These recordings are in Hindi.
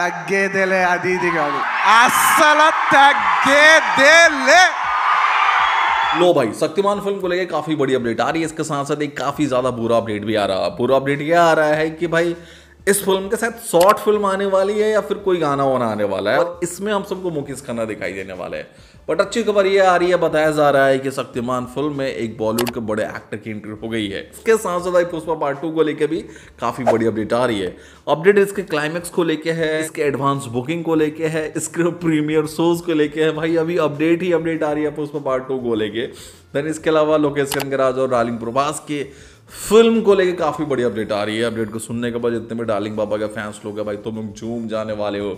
తగ్గేదేలే అది ఇది కాదు అసలు తగ్గేదేలే लो भाई शक्तिमान फिल्म को लेके काफ़ी बड़ी अपडेट आ रही है इसके साथ साथ एक काफ़ी ज़्यादा बुरा अपडेट भी आ रहा है बुरा अपडेट यह आ रहा है कि भाई इस फिल्म के साथ शॉर्ट फिल्म आने वाली है या फिर कोई गाना वाना आने वाला है और इसमें हम सबको मुकेश खन्ना दिखाई देने वाला है बट अच्छी खबर ये आ रही है बताया जा रहा है कि शक्तिमान फिल्म में एक बॉलीवुड के बड़े एक्टर की एंट्री हो गई है इसके साथ साथ आई पुष्पा पार्ट टू को लेकर भी काफ़ी बड़ी अपडेट आ रही है अपडेट इसके क्लाइमैक्स को लेके है इसके एडवांस बुकिंग को लेके है इसके प्रीमियर शोज को लेके है भाई अभी अपडेट ही अपडेट आ रही है पुष्पा पार्ट टू को लेके देन इसके अलावा लोकेश कनगराज और रालिंग प्रभास के फिल्म को लेके काफ़ी बड़ी अपडेट आ रही है अपडेट को सुनने के बाद जितने भी डार्लिंग बाबा के फैंस लोग हैं भाई तुम तो झूम जाने वाले हो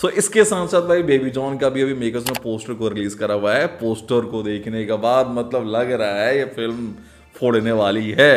सो so, इसके साथ साथ भाई बेबी जॉन का भी अभी मेकर्स ने पोस्टर को रिलीज करा हुआ है पोस्टर को देखने के बाद मतलब लग रहा है ये फिल्म फोड़ने वाली है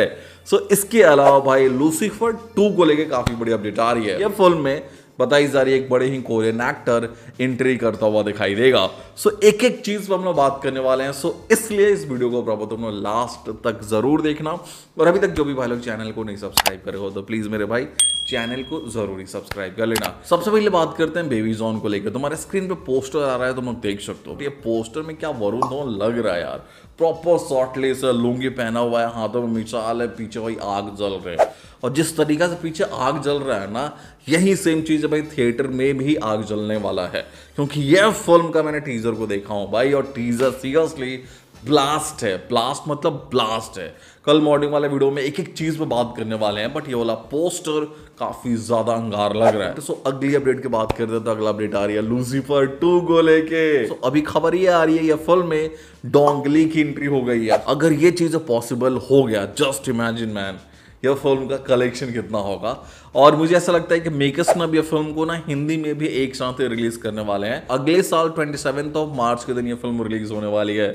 सो so, इसके अलावा भाई लूसीफर टू को लेके काफ़ी बड़ी अपडेट आ रही है यह फिल्म में बताई रही है एक बड़े ही कोरियन एक्टर एंट्री करता हुआ दिखाई देगा सो एक एक चीज़ पर हम लोग बात करने वाले हैं सो इसलिए इस वीडियो को प्रॉपर तुम लोग लास्ट तक ज़रूर देखना और अभी तक जो भी भाई लोग चैनल को नहीं सब्सक्राइब करे हो तो प्लीज़ मेरे भाई चैनल को जरूरी सब्सक्राइब कर लेना सबसे पहले बात करते हैं बेबी जोन को लेकर तुम्हारे स्क्रीन पे पोस्टर आ रहा है तुम लोग देख सकते हो ये पोस्टर में क्या वरुण धोन लग रहा है यार प्रॉपर शॉर्ट लेस है लुंगी पहना हुआ है हाथों में मिसाल है पीछे वही आग जल रहे हैं और जिस तरीका से पीछे आग जल रहा है ना यही सेम चीज़ है भाई थिएटर में भी आग जलने वाला है क्योंकि यह फिल्म का मैंने टीजर को देखा हूं भाई और टीजर सीरियसली ब्लास्ट है ब्लास्ट मतलब ब्लास्ट है कल मॉर्निंग वाले वीडियो में एक एक चीज़ पे बात करने वाले हैं बट ये वाला पोस्टर काफ़ी ज़्यादा अंगार लग रहा है सो अगली अपडेट की बात करते हैं तो अगला अपडेट आ रही है लूसीफर टू को लेके सो अभी खबर ये आ रही है ये फिल्म में डोंगली की एंट्री हो गई है अगर ये चीज़ पॉसिबल हो गया जस्ट इमेजिन मैन यह फिल्म का कलेक्शन कितना होगा और मुझे ऐसा लगता है कि मेकर्स ने भी यह फिल्म को ना हिंदी में भी एक साथ रिलीज करने वाले हैं अगले साल ट्वेंटी ऑफ मार्च के दिन यह फिल्म रिलीज होने वाली है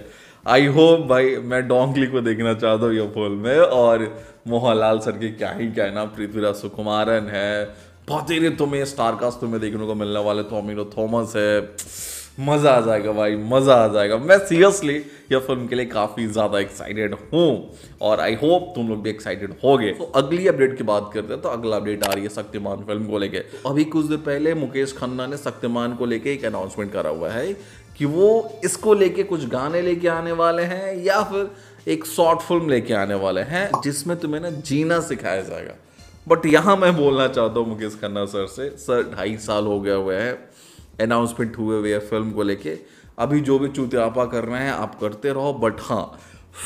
आई होप भाई मैं डोंगली को देखना चाहता हूँ ये पोल में और मोहनलाल सर के क्या ही क्या ना पृथ्वीराज सुकुमारन है बहुत ही तुम्हें स्टारकास्ट तुम्हें देखने को मिलने वाले टॉमिनो तो थॉमस है मज़ा आ जाएगा भाई मज़ा आ जाएगा मैं सीरियसली यह फिल्म के लिए काफ़ी ज़्यादा एक्साइटेड हूँ और आई होप तुम लोग भी एक्साइटेड हो गए तो अगली अपडेट की बात करते हैं तो अगला अपडेट आ रही है शक्तिमान फिल्म को लेके अभी कुछ देर पहले मुकेश खन्ना ने शक्तिमान को लेके एक अनाउंसमेंट करा हुआ है कि वो इसको लेके कुछ गाने लेके आने वाले हैं या फिर एक शॉर्ट फिल्म लेके आने वाले हैं जिसमें तुम्हें ना जीना सिखाया जाएगा बट यहाँ मैं बोलना चाहता हूँ मुकेश खन्ना सर से सर ढाई साल हो गया हुआ है अनाउंसमेंट हुए हुए हैं फिल्म को लेके अभी जो भी चूत्यापा कर रहे हैं आप करते रहो बट हाँ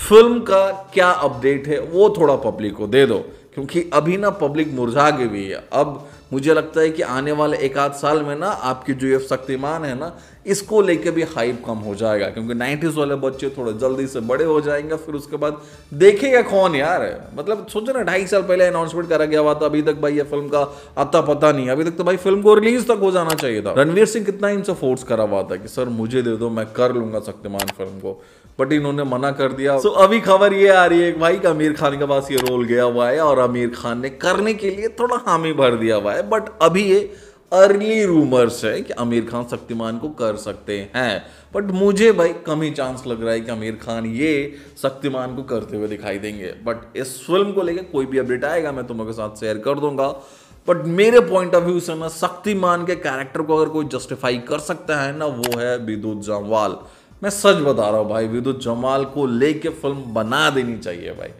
फिल्म का क्या अपडेट है वो थोड़ा पब्लिक को दे दो क्योंकि अभी ना पब्लिक मुरझा के हुई है अब मुझे लगता है कि आने वाले एक आध साल में ना आपकी जो ये शक्तिमान है ना इसको लेके भी हाइप कम हो जाएगा क्योंकि नाइन्टीज़ वाले बच्चे थोड़े जल्दी से बड़े हो जाएंगे फिर उसके बाद देखेगा कौन यार मतलब सोचो ना ढाई साल पहले अनाउंसमेंट करा गया हुआ था अभी तक भाई ये फिल्म का आता पता नहीं अभी तक तो भाई फिल्म को रिलीज तक हो जाना चाहिए था रणवीर सिंह कितना इनसे फोर्स करा हुआ था कि सर मुझे दे दो मैं कर लूंगा शक्तिमान फिल्म को बट इन्होंने मना कर दिया सो so, अभी खबर ये आ रही है भाई का आमिर खान के पास ये रोल गया हुआ है और आमिर खान ने करने के लिए थोड़ा हामी भर दिया हुआ है है बट अभी ये अर्ली रूमर्स है कि आमिर खान शक्तिमान को कर सकते हैं बट मुझे भाई कम ही चांस लग रहा है कि आमिर खान ये शक्तिमान को करते हुए दिखाई देंगे बट इस फिल्म को लेकर कोई भी अपडेट आएगा मैं तुम्हारे साथ शेयर कर दूंगा बट मेरे पॉइंट ऑफ व्यू से ना शक्तिमान के कैरेक्टर को अगर कोई जस्टिफाई कर सकता है ना वो है विद्युत जमवाल मैं सच बता रहा हूँ भाई विद्युत जमवाल को लेके फिल्म बना देनी चाहिए भाई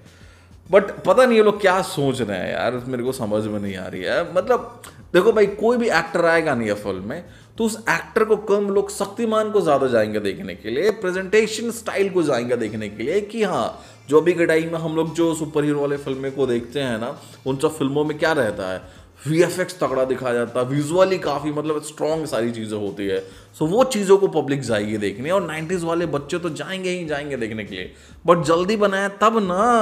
बट पता नहीं ये लोग क्या सोच रहे हैं यार मेरे को समझ में नहीं आ रही है मतलब देखो भाई कोई भी एक्टर आएगा नहीं फिल्म में तो उस एक्टर को कम लोग शक्तिमान को ज़्यादा जाएंगे देखने के लिए प्रेजेंटेशन स्टाइल को जाएंगे देखने के लिए कि हाँ जो अभी कटाई में हम लोग जो सुपर हीरो वाले फिल्में को देखते हैं ना उन सब फिल्मों में क्या रहता है वी एफ एक्स तगड़ा दिखाया जाता है विजुअली काफ़ी मतलब स्ट्रॉन्ग सारी चीज़ें होती है सो so, वो चीज़ों को पब्लिक जाएगी देखने और नाइन्टीज़ वाले बच्चे तो जाएंगे ही जाएंगे देखने के लिए बट जल्दी बनाया तब ना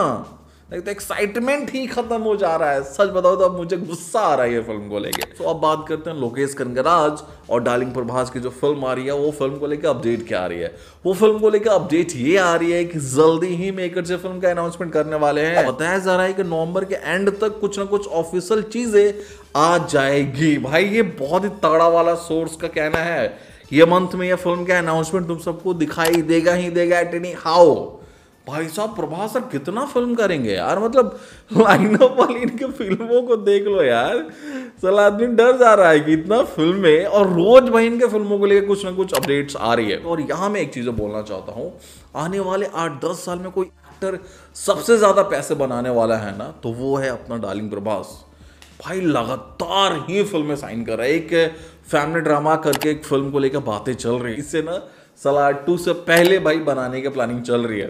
लाइक तो एक्साइटमेंट ही खत्म हो जा रहा है सच बताओ तो अब मुझे गुस्सा आ रहा है ये फिल्म को लेके तो अब बात करते हैं लोकेश कनगराज और डार्लिंग प्रभास की जो फिल्म आ रही है वो फिल्म को लेके अपडेट क्या आ रही है वो फिल्म को लेके अपडेट ये आ रही है कि जल्दी ही मेकर से फिल्म का अनाउंसमेंट करने वाले हैं बताया जा रहा है कि नवंबर के एंड तक कुछ ना कुछ ऑफिशियल चीजें आ जाएगी भाई ये बहुत ही तगड़ा वाला सोर्स का कहना है ये मंथ में यह फिल्म का अनाउंसमेंट तुम सबको दिखाई देगा ही देगा एट एनी हाउ भाई साहब प्रभास सर कितना फिल्म करेंगे यार मतलब ऑफ वाली इनके फिल्मों को देख लो यार सल आदमी डर जा रहा है कि इतना फिल्म है और रोज भाई इनके फिल्मों को लेकर कुछ ना कुछ अपडेट्स आ रही है और यहाँ मैं एक चीज़ बोलना चाहता हूँ आने वाले आठ दस साल में कोई एक्टर सबसे ज़्यादा पैसे बनाने वाला है ना तो वो है अपना डार्लिंग प्रभास भाई लगातार ही फिल्में साइन कर रहा है एक फैमिली ड्रामा करके एक फिल्म को लेकर बातें चल रही है इससे ना सलाड टू से पहले भाई बनाने की प्लानिंग चल रही है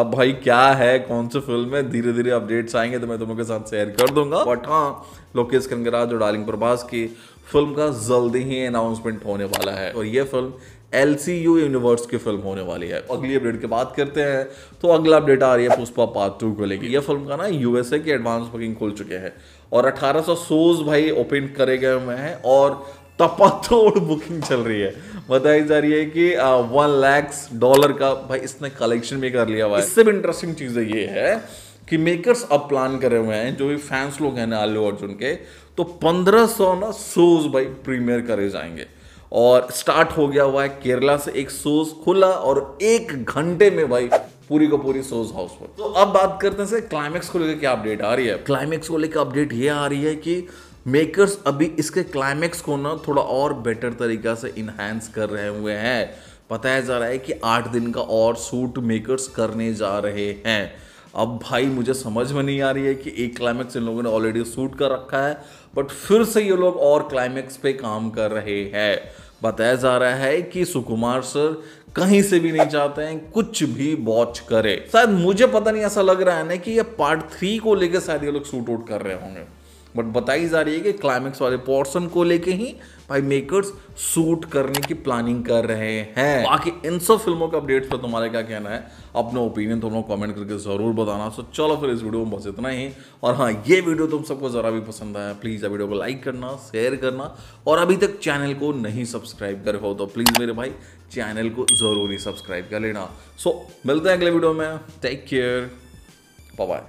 अब भाई क्या है कौन सी फिल्म है धीरे धीरे अपडेट्स आएंगे तो मैं तुम लोग के साथ शेयर कर दूंगा बट हाँ लोकेश कंगराज और डार्लिंग प्रभास की फिल्म का जल्दी ही अनाउंसमेंट होने वाला है और ये film L C U universe की फिल्म होने वाली है अगली अपडेट की बात करते हैं तो अगला अपडेट आ रही है पुष्पा पार्ट टू को लेकर यह फिल्म का ना यूएसए के एडवांस बुकिंग खुल चुके हैं और 1800 सोज भाई ओपन करे गए हुए हैं और तपातोड़ बुकिंग चल रही है बताई जा रही है कि वन लैक्स डॉलर का भाई इसने कलेक्शन भी कर लिया हुआ है इससे भी इंटरेस्टिंग चीज़ ये है कि मेकर्स अब प्लान करे हुए हैं जो भी फैंस लोग हैं ना अल्लू अर्जुन के तो पंद्रह सौ ना शोज भाई प्रीमियर करे जाएंगे और स्टार्ट हो गया हुआ है केरला से एक शोज खुला और एक घंटे में भाई पूरी को पूरी शोज पर तो अब बात करते हैं क्लाइमेक्स को लेकर क्या अपडेट आ रही है क्लाइमेक्स को लेकर अपडेट ये आ रही है कि मेकर्स अभी इसके क्लाइमैक्स को ना थोड़ा और बेटर तरीका से इन्हांस कर रहे हुए हैं बताया जा रहा है कि आठ दिन का और सूट मेकर्स करने जा रहे हैं अब भाई मुझे समझ में नहीं आ रही है कि एक क्लाइमैक्स इन लोगों ने ऑलरेडी सूट कर रखा है बट फिर से ये लोग और क्लाइमैक्स पे काम कर रहे हैं बताया जा रहा है कि सुकुमार सर कहीं से भी नहीं चाहते हैं कुछ भी वॉच करे शायद मुझे पता नहीं ऐसा लग रहा है ना कि ये पार्ट थ्री को लेकर शायद ये लोग सूट आउट कर रहे होंगे बट बताई जा रही है कि क्लाइमेक्स वाले पोर्सन को लेके ही भाई मेकर्स शूट करने की प्लानिंग कर रहे हैं बाकी इन सब फिल्मों के अपडेट्स पर तुम्हारा क्या कहना है अपना ओपिनियन तुम तो लोग कमेंट करके ज़रूर बताना सो चलो फिर इस वीडियो में बस इतना ही और हाँ ये वीडियो तुम सबको ज़रा भी पसंद आया प्लीज़ वीडियो को लाइक करना शेयर करना और अभी तक चैनल को नहीं सब्सक्राइब कर हो तो प्लीज़ मेरे भाई चैनल को ज़रूर ही सब्सक्राइब कर लेना सो मिलते हैं अगले वीडियो में टेक केयर बाय